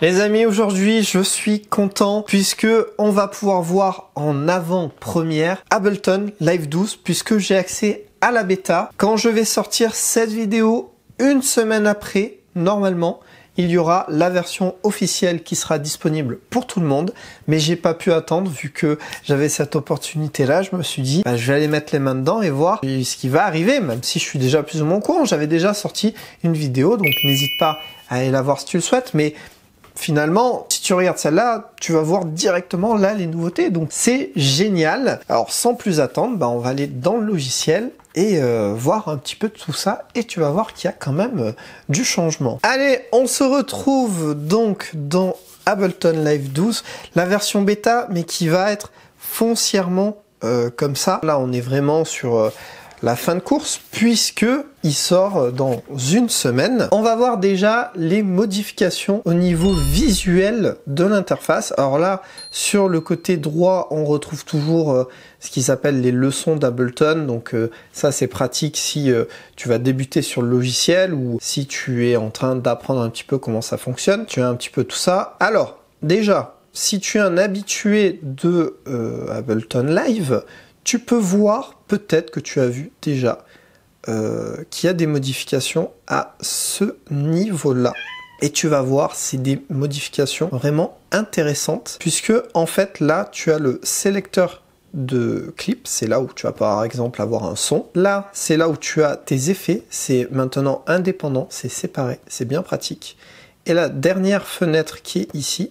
Les amis, aujourd'hui, je suis content puisque on va pouvoir voir en avant-première Ableton Live 12 puisque j'ai accès à la bêta. Quand je vais sortir cette vidéo une semaine après, normalement, il y aura la version officielle qui sera disponible pour tout le monde, mais j'ai pas pu attendre vu que j'avais cette opportunité là, je me suis dit bah, je vais aller mettre les mains dedans et voir ce qui va arriver, même si je suis déjà plus ou moins au courant, j'avais déjà sorti une vidéo, donc n'hésite pas à aller la voir si tu le souhaites, mais finalement, si tu regardes celle-là, tu vas voir directement là les nouveautés. Donc c'est génial. Alors sans plus attendre, bah, on va aller dans le logiciel et euh, voir un petit peu tout ça et tu vas voir qu'il y a quand même euh, du changement. Allez, on se retrouve donc dans Ableton Live 12, la version bêta mais qui va être foncièrement euh, comme ça. Là, on est vraiment sur la fin de course puisque il sort dans une semaine. On va voir déjà les modifications au niveau visuel de l'interface. Alors là, sur le côté droit, on retrouve toujours euh, ce qu'ils appellent les leçons d'Ableton. Donc euh, ça, c'est pratique si euh, tu vas débuter sur le logiciel ou si tu es en train d'apprendre un petit peu comment ça fonctionne. Tu as un petit peu tout ça. Alors, déjà, si tu es un habitué de Ableton Live, tu peux voir peut-être que tu as vu déjà euh, qu'il y a des modifications à ce niveau-là. Et tu vas voir, c'est des modifications vraiment intéressantes, puisque en fait là, tu as le sélecteur de clips. c'est là où tu vas par exemple avoir un son. Là, c'est là où tu as tes effets, c'est maintenant indépendant, c'est séparé, c'est bien pratique. Et la dernière fenêtre qui est ici,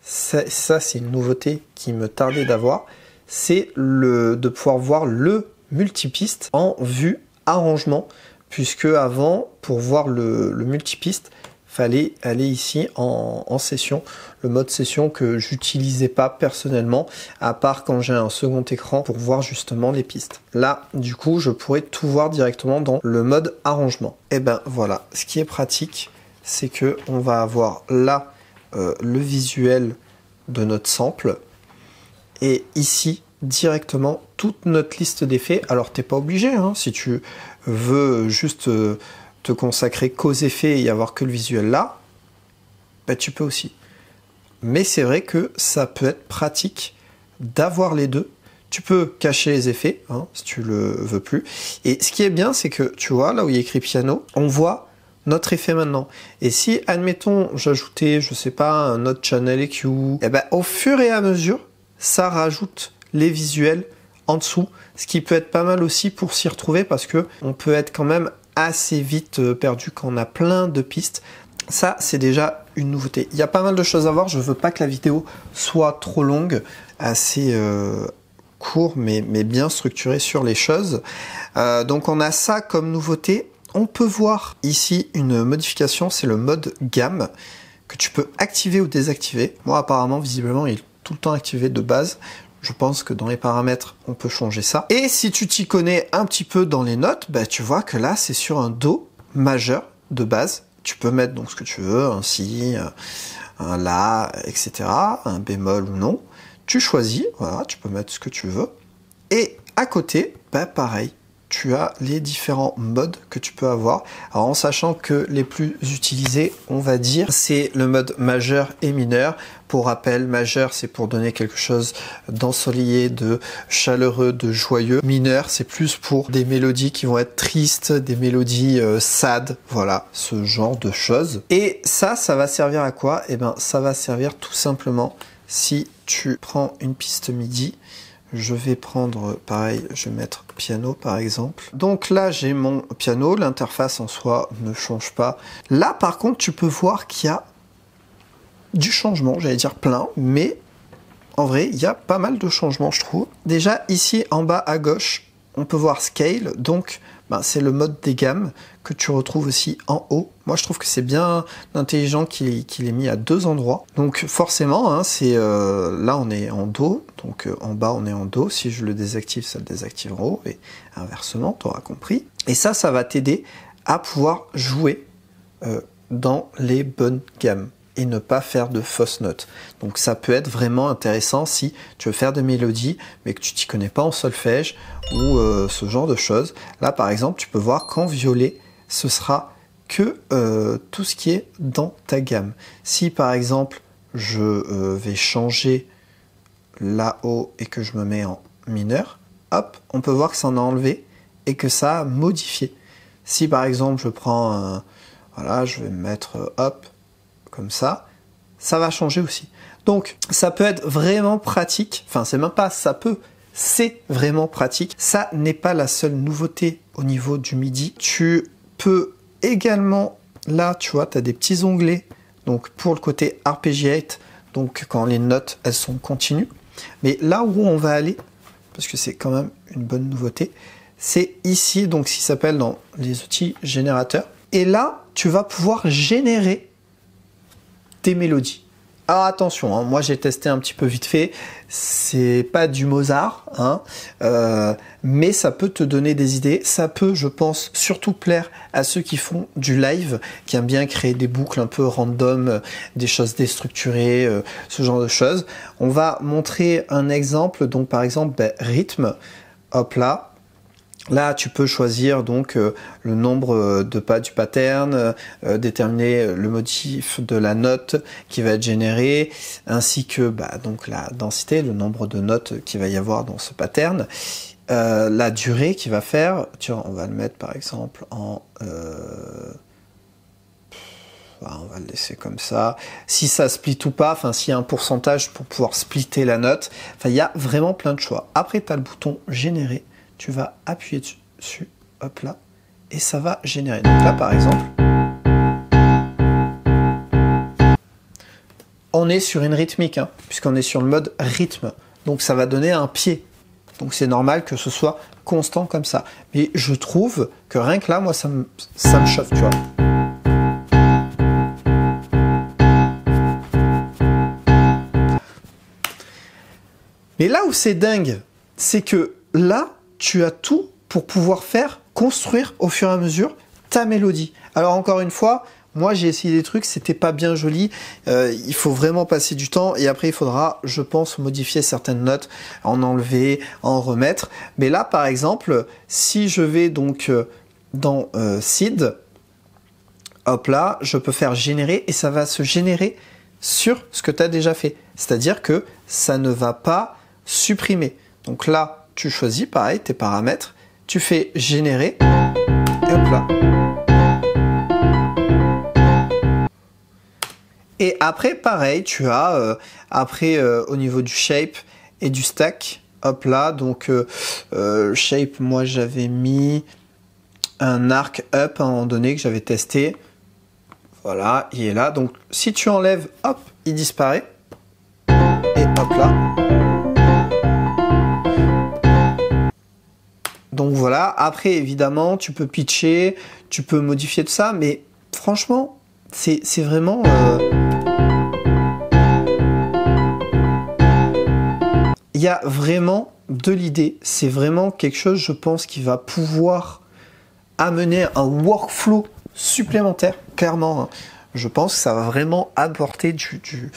ça, ça c'est une nouveauté qui me tardait d'avoir, c'est de pouvoir voir le multipiste en vue arrangement, puisque avant, pour voir le, le multipiste, fallait aller ici en, session, le mode session que j'utilisais pas personnellement, à part quand j'ai un second écran pour voir justement les pistes. Là, du coup, je pourrais tout voir directement dans le mode arrangement. Et eh ben voilà, ce qui est pratique, c'est que on va avoir là euh, le visuel de notre sample, et ici directement toute notre liste d'effets. Alors t'es pas obligé, hein. si tu veux juste euh, te consacrer qu'aux effets et y avoir que le visuel là, ben tu peux aussi. Mais c'est vrai que ça peut être pratique d'avoir les deux. Tu peux cacher les effets hein, si tu le veux plus. Et ce qui est bien, c'est que tu vois là où il y écrit piano, on voit notre effet maintenant. Et si, admettons, j'ajoutais, je sais pas, un autre channel EQ, et eh ben, au fur et à mesure, ça rajoute les visuels en dessous, ce qui peut être pas mal aussi pour s'y retrouver parce que on peut être quand même assez vite euh, perdu quand on a plein de pistes. Ça, c'est déjà une nouveauté. Il y a pas mal de choses à voir. Je veux pas que la vidéo soit trop longue, assez euh, court mais, bien structurée sur les choses. Euh, donc on a ça comme nouveauté. On peut voir ici une modification, c'est le mode gamme que tu peux activer ou désactiver. Moi apparemment visiblement il est tout le temps activé de base. Je pense que dans les paramètres, on peut changer ça. Et si tu t'y connais un petit peu dans les notes, bah, tu vois que là, c'est sur un Do majeur de base. Tu peux mettre donc ce que tu veux, un Si, un La, etc., un bémol ou non. Tu choisis, voilà, tu peux mettre ce que tu veux. Et à côté, bah, pareil, tu as les différents modes que tu peux avoir. Alors en sachant que les plus utilisés, on va dire, c'est le mode majeur et mineur. Pour rappel, majeur, c'est pour donner quelque chose d'ensoleillé, de chaleureux, de joyeux. Mineur, c'est plus pour des mélodies qui vont être tristes, des mélodies euh, sad, voilà, ce genre de choses. Et ça, ça va servir à quoi Eh bien, ça va servir tout simplement si tu prends une piste MIDI, je vais prendre, pareil, je vais mettre piano par exemple. Donc là, j'ai mon piano, l'interface en soi ne change pas. Là, par contre, tu peux voir qu'il y a du changement, j'allais dire plein, mais en vrai, il y a pas mal de changements, je trouve. Déjà, ici en bas à gauche, on peut voir Scale, donc ben, c'est le mode des gammes que tu retrouves aussi en haut. Moi, je trouve que c'est bien intelligent qu'il est mis à deux endroits. Donc, forcément, hein, c'est euh, là, on est en Do. Donc, euh, en bas, on est en dos Si je le désactive, ça le désactive en haut. Et inversement, tu auras compris. Et ça, ça va t'aider à pouvoir jouer euh, dans les bonnes gammes et ne pas faire de fausses notes. Donc ça peut être vraiment intéressant si tu veux faire des mélodies mais que tu t'y connais pas en solfège ou ce genre de choses. Là par exemple tu peux voir qu'en violet ce sera que euh, tout ce qui est dans ta gamme. Si par exemple je euh, vais changer là-haut et que je me mets en mineur, hop, on peut voir que ça en a enlevé et que ça a modifié. Si par exemple je prends, voilà, je vais mettre euh, hop, comme ça, ça va changer aussi. Donc ça peut être vraiment pratique, enfin c'est même pas ça peut, c'est vraiment pratique. Ça n'est pas la seule nouveauté au niveau du MIDI. Tu peut également, là, tu vois, tu as des petits onglets. Donc pour le côté RPG8, donc quand les notes, elles sont continues. Mais là où on va aller, parce que c'est quand même une bonne nouveauté, c'est ici, donc s'il s'appelle dans les outils générateurs. Et là, tu vas pouvoir générer des mélodies. Alors ah, attention, hein. moi j'ai testé un petit peu vite fait, c'est pas du Mozart, hein, euh, mais ça peut te donner des idées, ça peut je pense surtout plaire à ceux qui font du live, qui aiment bien créer des boucles un peu random, euh, des choses déstructurées, euh, ce genre de choses. On va montrer un exemple, donc par exemple ben, rythme, hop là, Là, tu peux choisir donc euh, le nombre euh, de pas du pattern, euh, déterminer le motif de la note qui va être générée, ainsi que bah, donc la densité, le nombre de notes qu'il va y avoir dans ce pattern, la durée qui va faire. Tiens, on va le mettre par exemple en ah, on va le laisser comme ça. Si ça split ou pas, enfin s'il y a un pourcentage pour pouvoir splitter la note, enfin il y a vraiment plein de choix. Après tu as le bouton générer tu vas appuyer dessus, hop là, et ça va générer. Donc là, par exemple, on est sur une rythmique, hein, puisqu'on est sur le mode rythme. Donc ça va donner un pied. Donc c'est normal que ce soit constant comme ça. Mais je trouve que rien que là, moi, ça ça me chauffe, tu vois. Mais là où c'est dingue, c'est que là, tu as tout pour pouvoir faire construire au fur et à mesure ta mélodie. Alors encore une fois, moi j'ai essayé des trucs, c'était pas bien joli. Euh, il faut vraiment passer du temps et après il faudra, je pense, modifier certaines notes, en enlever, en remettre. Mais là, par exemple, si je vais donc euh, dans Sid, euh, Seed, hop là, je peux faire générer et ça va se générer sur ce que tu as déjà fait. C'est-à-dire que ça ne va pas supprimer. Donc là, tu choisis pareil tes paramètres, tu fais générer, et hop là. Et après, pareil, tu as, euh, après, euh, au niveau du shape et du stack, hop là, donc euh, shape, moi j'avais mis un arc up à un moment donné que j'avais testé. Voilà, il est là. Donc si tu enlèves, hop, il disparaît. Et hop là, Donc voilà, après évidemment, tu peux pitcher, tu peux modifier tout ça, mais franchement, c'est vraiment... Euh, il y a vraiment de l'idée, c'est vraiment quelque chose, je pense, qui va pouvoir amener un workflow supplémentaire, clairement. Hein. Je pense que ça va vraiment apporter du, du,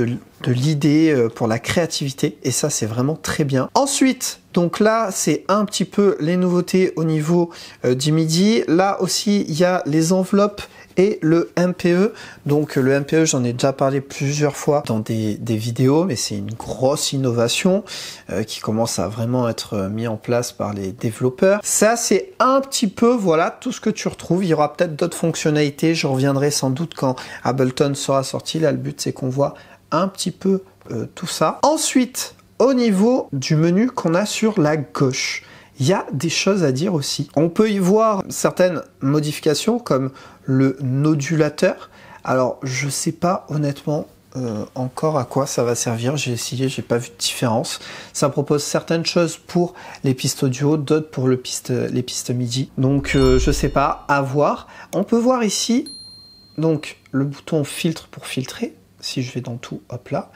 de, l'idée euh, pour la créativité et ça c'est vraiment très bien. Ensuite, donc là c'est un petit peu les nouveautés au niveau euh, du midi. Là aussi il y a les enveloppes et le MPE. Donc le MPE, j'en ai déjà parlé plusieurs fois dans des, vidéos, mais c'est une grosse innovation euh, qui commence à vraiment être mis en place par les développeurs. Ça, c'est un petit peu, voilà, tout ce que tu retrouves. Il y aura peut-être d'autres fonctionnalités. Je reviendrai sans doute quand Ableton sera sorti. Là, le but, c'est qu'on voit un petit peu euh, tout ça. Ensuite, au niveau du menu qu'on a sur la gauche, il y a des choses à dire aussi. On peut y voir certaines modifications comme le nodulateur. Alors, je sais pas honnêtement euh, encore à quoi ça va servir. J'ai essayé, j'ai pas vu de différence. Ça propose certaines choses pour les pistes audio, d'autres pour le piste, les pistes MIDI. Donc euh, je sais pas, à voir. On peut voir ici donc le bouton filtre pour filtrer si je vais dans tout, hop là,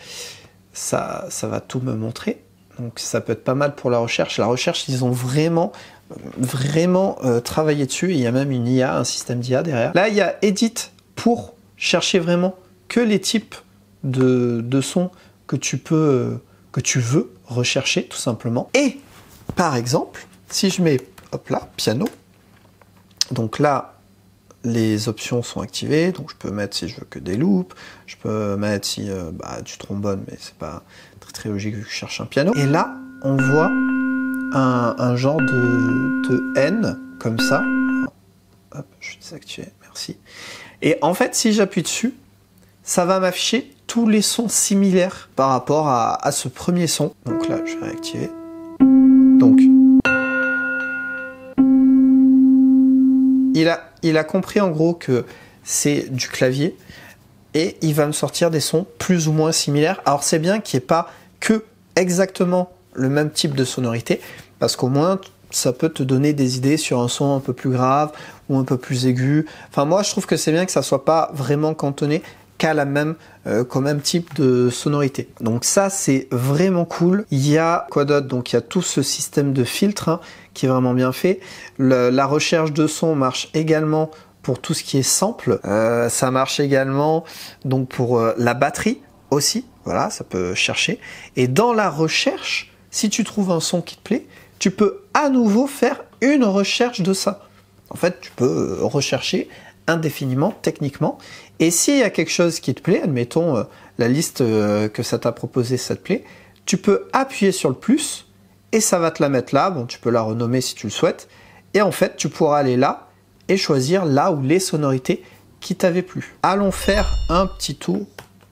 ça, ça va tout me montrer. Donc ça peut être pas mal pour la recherche. La recherche, ils ont vraiment vraiment euh, travaillé dessus. il y a même une IA, un système d'IA derrière. Là, il y a Edit pour chercher vraiment que les types de, sons que tu peux, euh, que tu veux rechercher tout simplement. Et par exemple, si je mets hop là, piano, donc là, les options sont activées, donc je peux mettre si je veux que des loops, je peux mettre si du euh, bah, trombone, mais c'est pas très logique vu que je cherche un piano. Et là, on voit un, genre de, N comme ça. Hop, je suis désactivé, merci. Et en fait, si j'appuie dessus, ça va m'afficher tous les sons similaires par rapport à, à ce premier son. Donc là, je vais réactiver. Donc, il a il a compris en gros que c'est du clavier et il va me sortir des sons plus ou moins similaires. Alors c'est bien qu'il n'y ait pas que exactement le même type de sonorité, parce qu'au moins ça peut te donner des idées sur un son un peu plus grave ou un peu plus aigu. Enfin moi je trouve que c'est bien que ça ne soit pas vraiment cantonné qu'à la même, euh, qu'au même type de sonorité. Donc ça c'est vraiment cool. Il y a quoi Donc il y a tout ce système de filtres. Hein qui est vraiment bien fait. la recherche de son marche également pour tout ce qui est sample. Euh, ça marche également donc pour euh, la batterie aussi. Voilà, ça peut chercher. Et dans la recherche, si tu trouves un son qui te plaît, tu peux à nouveau faire une recherche de ça. En fait, tu peux euh, rechercher indéfiniment techniquement. Et s'il y a quelque chose qui te plaît, admettons la liste que ça t'a proposé, ça te plaît, tu peux appuyer sur le plus et ça va te la mettre là. Bon, tu peux la renommer si tu le souhaites. Et en fait, tu pourras aller là et choisir là où les sonorités qui t'avaient plu. Allons faire un petit tour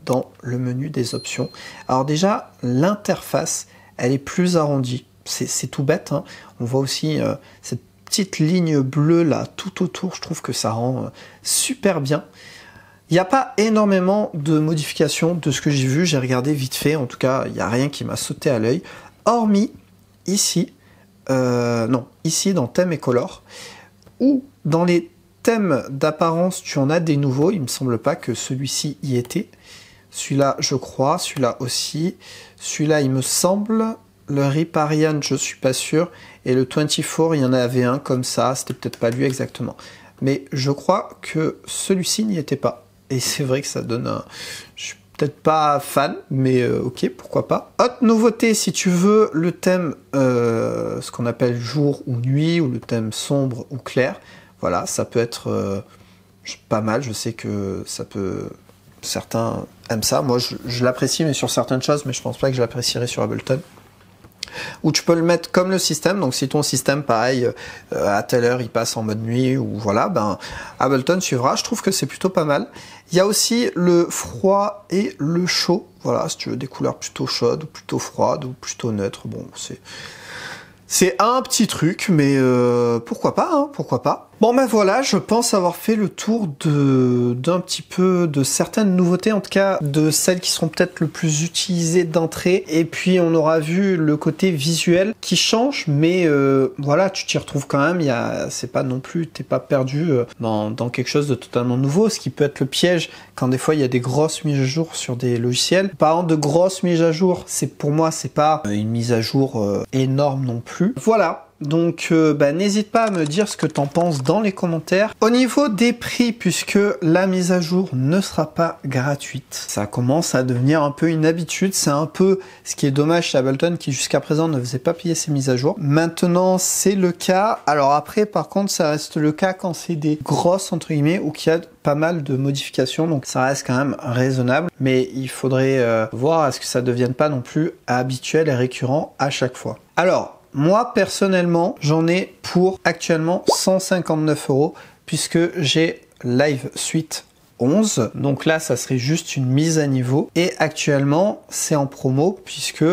dans le menu des options. Alors déjà, l'interface, elle est plus arrondie. C'est tout bête. Hein. On voit aussi euh, cette petite ligne bleue là tout autour. Je trouve que ça rend euh, super bien. Il n'y a pas énormément de modifications de ce que j'ai vu. J'ai regardé vite fait. En tout cas, il n'y a rien qui m'a sauté à l'œil. Hormis ici, euh, non, ici dans thème et color, ou dans les thèmes d'apparence, tu en as des nouveaux, il me semble pas que celui-ci y était. Celui-là, je crois, celui-là aussi. Celui-là, il me semble. Le Riparian, je suis pas sûr. Et le 24, il y en avait un comme ça, c'était peut-être pas lui exactement. Mais je crois que celui-ci n'y était pas. Et c'est vrai que ça donne un peut-être pas fan, mais euh, ok, pourquoi pas. Autre nouveauté, si tu veux, le thème, euh, ce qu'on appelle jour ou nuit, ou le thème sombre ou clair, voilà, ça peut être euh, pas mal, je sais que ça peut... Certains aiment ça, moi je, je l'apprécie, mais sur certaines choses, mais je pense pas que je l'apprécierais sur Ableton. Ou tu peux le mettre comme le système. Donc si ton système, pareil, euh, à telle heure, il passe en mode nuit ou voilà, ben Ableton suivra. Je trouve que c'est plutôt pas mal. Il y a aussi le froid et le chaud. Voilà, si tu veux des couleurs plutôt chaudes ou plutôt froides ou plutôt neutres. Bon, c'est c'est un petit truc, mais euh, pourquoi pas, hein, pourquoi pas. Bon ben voilà, je pense avoir fait le tour de d'un petit peu de certaines nouveautés, en tout cas de celles qui seront peut-être le plus utilisées d'entrée. Et puis on aura vu le côté visuel qui change, mais euh, voilà, tu t'y retrouves quand même. c'est pas non plus, t'es pas perdu euh, dans, dans quelque chose de totalement nouveau, ce qui peut être le piège quand des fois il y a des grosses mises à jour sur des logiciels. Parlant de grosses mises à jour, c'est pour moi c'est pas euh, une mise à jour énorme non plus. Voilà, donc euh, bah, n'hésite pas à me dire ce que t'en penses dans les commentaires. Au niveau des prix, puisque la mise à jour ne sera pas gratuite, ça commence à devenir un peu une habitude. C'est un peu ce qui est dommage chez Ableton qui jusqu'à présent ne faisait pas payer ses mises à jour. Maintenant c'est le cas. Alors après par contre ça reste le cas quand c'est des grosses entre guillemets ou qu'il y a pas mal de modifications, donc ça reste quand même raisonnable, mais il faudrait euh, voir à ce que ça devienne pas non plus habituel et récurrent à chaque fois. Alors, moi, personnellement, j'en ai pour actuellement 159 euros puisque j'ai Live Suite 11. Donc là, ça serait juste une mise à niveau. Et actuellement, c'est en promo puisque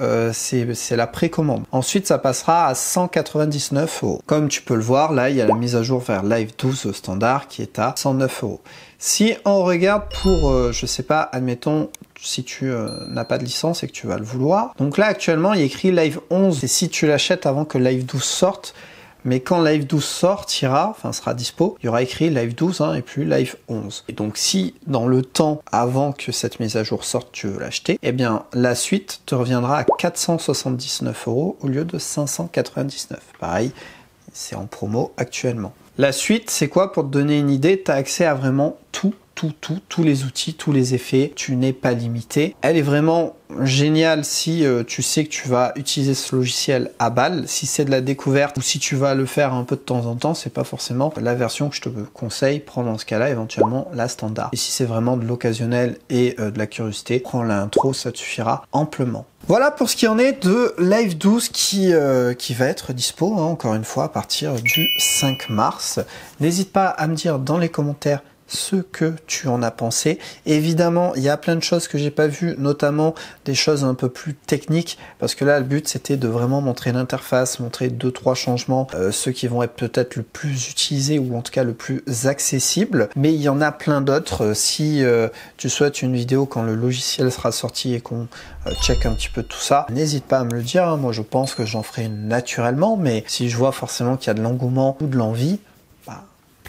euh, c'est la précommande. Ensuite, ça passera à 199 euros. Comme tu peux le voir, là, il y a la mise à jour vers Live 12 standard qui est à 109 euros. Si on regarde pour, euh, je sais pas, admettons, si tu euh, n'as pas de licence et que tu vas le vouloir. Donc là, actuellement, il y écrit Live 11. Et si tu l'achètes avant que Live 12 sorte, mais quand Live 12 sortira, enfin sera dispo, il y aura écrit Live 12 hein, et plus Live 11. Et donc si dans le temps avant que cette mise à jour sorte, tu veux l'acheter, eh bien la suite te reviendra à 479 euros au lieu de 599. Pareil, c'est en promo actuellement. La suite, c'est quoi Pour te donner une idée, tu as accès à vraiment tout tout, tous les outils, tous les effets. Tu n'es pas limité. Elle est vraiment géniale si euh, tu sais que tu vas utiliser ce logiciel à balle. Si c'est de la découverte ou si tu vas le faire un peu de temps en temps, c'est pas forcément la version que je te conseille. Prends dans ce cas-là éventuellement la standard. Et si c'est vraiment de l'occasionnel et euh, de la curiosité, prends l'intro, ça te suffira amplement. Voilà pour ce qui en est de Live 12 qui, euh, qui va être dispo, hein, encore une fois, à partir du 5 mars. N'hésite pas à me dire dans les commentaires ce que tu en as pensé. Évidemment, il y a plein de choses que j'ai pas vues, notamment des choses un peu plus techniques, parce que là, le but c'était de vraiment montrer l'interface, montrer deux trois changements, euh, ceux qui vont être peut-être le plus utilisés ou en tout cas le plus accessible. Mais il y en a plein d'autres. Euh, si euh, tu souhaites une vidéo quand le logiciel sera sorti et qu'on check un petit peu tout ça, n'hésite pas à me le dire. Hein. Moi, je pense que j'en ferai naturellement, mais si je vois forcément qu'il y a de l'engouement ou de l'envie,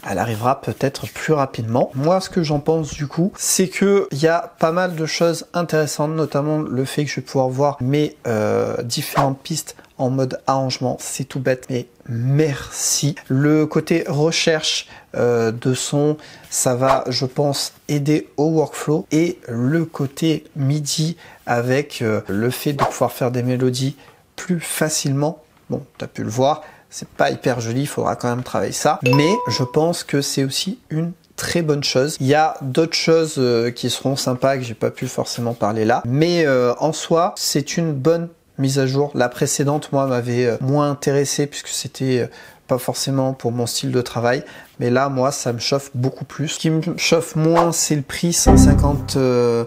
elle arrivera peut-être plus rapidement. Moi, ce que j'en pense du coup, c'est que il y a pas mal de choses intéressantes, notamment le fait que je vais pouvoir voir mes euh, différentes pistes en mode arrangement. C'est tout bête, mais merci. Le côté recherche euh, de son, ça va, je pense, aider au workflow. Et le côté MIDI avec euh, le fait de pouvoir faire des mélodies plus facilement. Bon, tu as pu le voir, c'est pas hyper joli, il faudra quand même travailler ça. Mais je pense que c'est aussi une très bonne chose. Il y a d'autres choses euh, qui seront sympas que j'ai pas pu forcément parler là, mais euh, en soi, c'est une bonne mise à jour. La précédente, moi, m'avait euh, moins intéressé puisque c'était pas forcément pour mon style de travail, mais là, moi, ça me chauffe beaucoup plus. Ce qui me chauffe moins, c'est le prix 159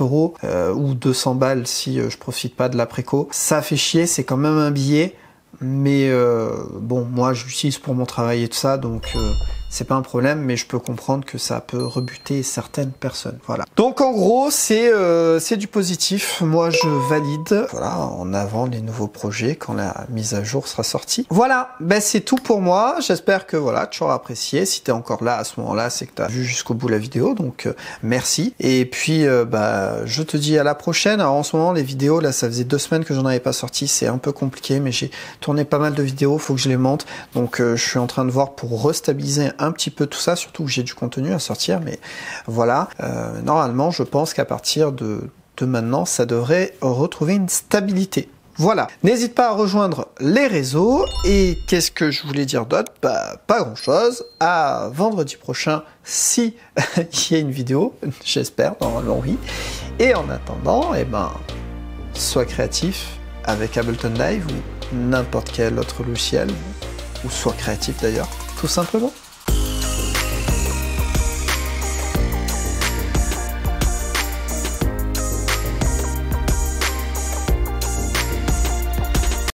euros ou 200 balles si je profite pas de la préco. Ça fait chier, c'est quand même un billet. Mais euh, bon, moi, j'utilise pour mon travail et tout ça, donc euh, c'est pas un problème, mais je peux comprendre que ça peut rebuter certaines personnes. Voilà. Donc en gros, c'est euh, c'est du positif. Moi, je valide. Voilà, en avant les nouveaux projets quand la mise à jour sera sortie. Voilà, ben c'est tout pour moi. J'espère que voilà, tu auras apprécié. Si tu es encore là à ce moment-là, c'est que tu as vu jusqu'au bout la vidéo. Donc euh, merci. Et puis bah je te dis à la prochaine. Alors en ce moment, les vidéos là, ça faisait deux semaines que j'en avais pas sorti. C'est un peu compliqué, mais j'ai tourné pas mal de vidéos. Faut que je les monte. Donc je suis en train de voir pour restabiliser un petit peu tout ça, surtout que j'ai du contenu à sortir, mais voilà. Euh, normalement, je pense qu'à partir de, maintenant, ça devrait retrouver une stabilité. Voilà, n'hésite pas à rejoindre les réseaux et qu'est-ce que je voulais dire d'autre bah, Pas grand-chose. À vendredi prochain, si il y a une vidéo, j'espère, normalement oui. Et en attendant, eh ben, sois créatif avec Ableton Live ou n'importe quel autre logiciel, ou sois créatif d'ailleurs, tout simplement.